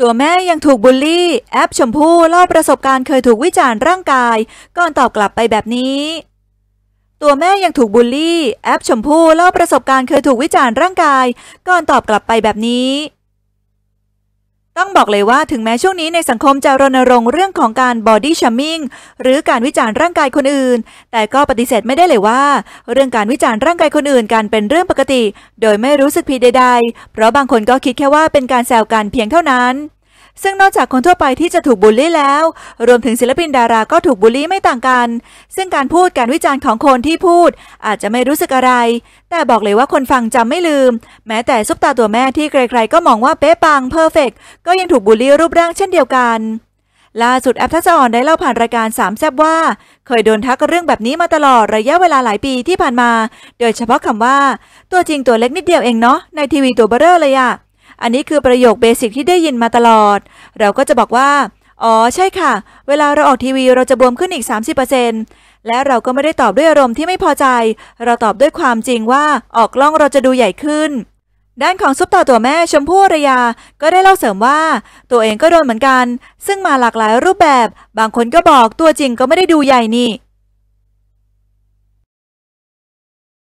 ตัวแม่ยังถูกบูลลี่ แอปชมพู่เล่าประสบการณ์เคยถูกวิจารณ์ร่างกาย ก่อนตอบกลับไปแบบนี้ ตัวแม่ยังถูกบูลลี่ แอปชมพู่เล่าประสบการณ์เคยถูกวิจารณ์ร่างกาย ก่อนตอบกลับไปแบบนี้ต้องบอกเลยว่าถึงแม้ช่วงนี้ในสังคมจะรณรงค์เรื่องของการบอดี้ชามมิ่งหรือการวิจารณ์ร่างกายคนอื่น แต่ก็ปฏิเสธไม่ได้เลยว่า เรื่องการวิจารณ์ร่างกายคนอื่นการเป็นเรื่องปกติ โดยไม่รู้สึกผิดใดๆเพราะบางคนก็คิดแค่ว่าเป็นการแซวกันเพียงเท่านั้นซึ่งนอกจากคนทั่วไปที่จะถูกบูลลี่แล้ว รวมถึงศิลปินดาราก็ถูกบูลลี่ไม่ต่างกัน ซึ่งการพูดการวิจารณ์ของคนที่พูดอาจจะไม่รู้สึกอะไร แต่บอกเลยว่าคนฟังจำไม่ลืม แม้แต่ซุปตาตัวแม่ที่ใครๆก็มองว่าเป๊ะปังเพอร์เฟกก็ยังถูกบูลลี่รูปร่างเช่นเดียวกัน ล่าสุดแอปทัศน์อนได้เล่าผ่านรายการสามแซบว่า เคยโดนทักเรื่องแบบนี้มาตลอดระยะเวลาหลายปีที่ผ่านมา โดยเฉพาะคำว่า ตัวจริงตัวเล็กนิดเดียวเองเนาะ ในทีวีตัวเบ้อเลยอะอันนี้คือประโยคเบสิกที่ได้ยินมาตลอด เราก็จะบอกว่า อ๋อใช่ค่ะ เวลาเราออกทีวีเราจะบวมขึ้นอีก 30%และเราก็ไม่ได้ตอบด้วยอารมณ์ที่ไม่พอใจ เราตอบด้วยความจริงว่าออกล่องเราจะดูใหญ่ขึ้น ด้านของซุปตาตัวแม่ชมพู่ระยา ก็ได้เล่าเสริมว่า ตัวเองก็โดนเหมือนกัน ซึ่งมาหลากหลายรูปแบบ บางคนก็บอก ตัวจริงก็ไม่ได้ดูใหญ่นี่